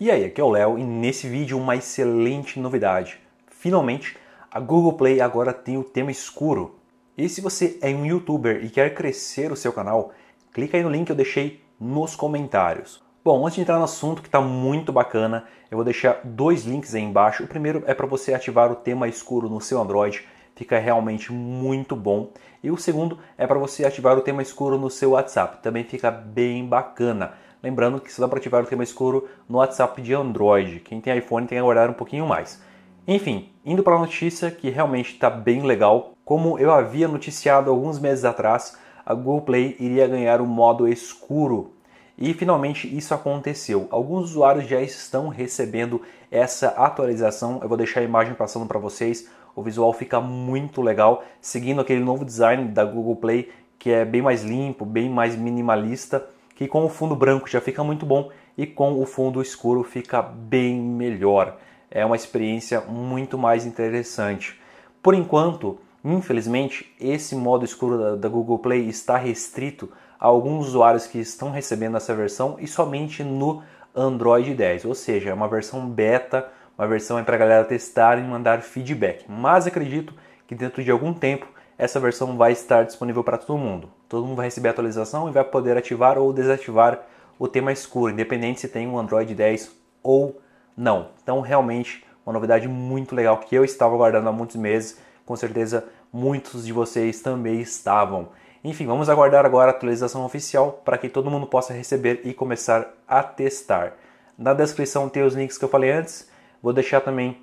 E aí, aqui é o Léo e nesse vídeo uma excelente novidade. Finalmente, a Google Play agora tem o tema escuro. E se você é um youtuber e quer crescer o seu canal, clica aí no link que eu deixei nos comentários. Bom, antes de entrar no assunto que está muito bacana, eu vou deixar dois links aí embaixo. O primeiro é para você ativar o tema escuro no seu Android, fica realmente muito bom. E o segundo é para você ativar o tema escuro no seu WhatsApp, também fica bem bacana. Lembrando que só dá para ativar o tema escuro no WhatsApp de Android. Quem tem iPhone tem que aguardar um pouquinho mais. Enfim, indo para a notícia que realmente está bem legal. Como eu havia noticiado alguns meses atrás, a Google Play iria ganhar o modo escuro. E finalmente isso aconteceu. Alguns usuários já estão recebendo essa atualização. Eu vou deixar a imagem passando para vocês. O visual fica muito legal, seguindo aquele novo design da Google Play, que é bem mais limpo, bem mais minimalista que com o fundo branco já fica muito bom e com o fundo escuro fica bem melhor. É uma experiência muito mais interessante. Por enquanto, infelizmente, esse modo escuro da, da Google Play está restrito a alguns usuários que estão recebendo essa versão e somente no Android 10, ou seja, é uma versão beta, uma versão para a galera testar e mandar feedback. Mas acredito que dentro de algum tempo essa versão vai estar disponível para todo mundo. Todo mundo vai receber a atualização e vai poder ativar ou desativar o tema escuro, independente se tem um Android 10 ou não. Então, realmente, uma novidade muito legal que eu estava aguardando há muitos meses. Com certeza, muitos de vocês também estavam. Enfim, vamos aguardar agora a atualização oficial para que todo mundo possa receber e começar a testar. Na descrição tem os links que eu falei antes. Vou deixar também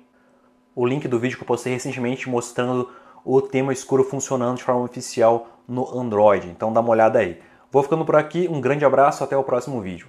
o link do vídeo que eu postei recentemente mostrando o tema escuro funcionando de forma oficial no Android. Então dá uma olhada aí. Vou ficando por aqui, um grande abraço, até o próximo vídeo.